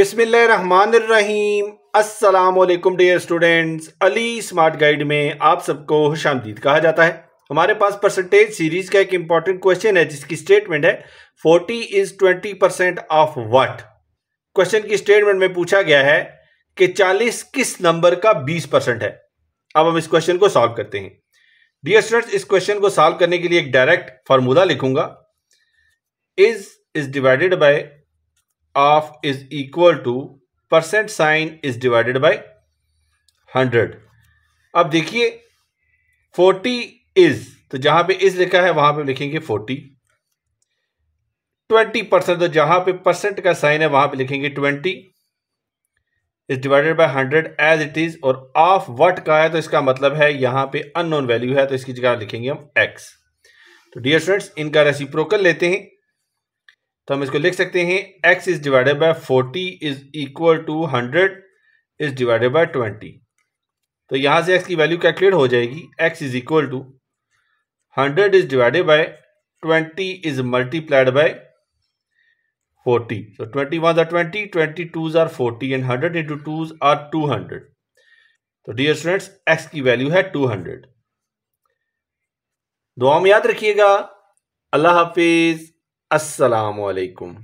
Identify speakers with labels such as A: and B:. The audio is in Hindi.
A: बिसमीम असलकुम dear students Ali smart guide में आप सबको खुश कहा जाता है हमारे पास परसेंटेज सीरीज का एक इंपॉर्टेंट क्वेश्चन है जिसकी स्टेटमेंट है 40 is 20 percent of what question की स्टेटमेंट में पूछा गया है कि 40 किस नंबर का 20 परसेंट है अब हम इस क्वेश्चन को सॉल्व करते हैं डियर स्टूडेंट्स इस क्वेश्चन को सॉल्व करने के लिए एक डायरेक्ट फार्मूला लिखूंगा is is divided by of is equal to percent sign is divided by hundred अब देखिए फोर्टी इज तो जहां पे इज लिखा है वहां तो पे लिखेंगे फोर्टी ट्वेंटी परसेंट तो जहां पे परसेंट का साइन है वहां पे लिखेंगे twenty is divided by hundred as it is और ऑफ वट का है तो इसका मतलब है यहां पे अननोन वैल्यू है तो इसकी जगह लिखेंगे हम एक्स तो डियर स्टूडेंट्स इनका रेसिप्रोकल लेते हैं तो हम इसको लिख सकते हैं x is divided by 40 is equal to 100 is divided by 20 तो यहां से x की वैल्यू कैलकुलेट हो जाएगी x is equal to 100 is divided by 20 is multiplied by 40 so 20 ones are 20 twos are 40 and 100 into twos are 200 तो डियर स्टूडेंट्स x की वैल्यू है 200 दुआ में याद रखिएगा अल्लाह हाफिज असलकुम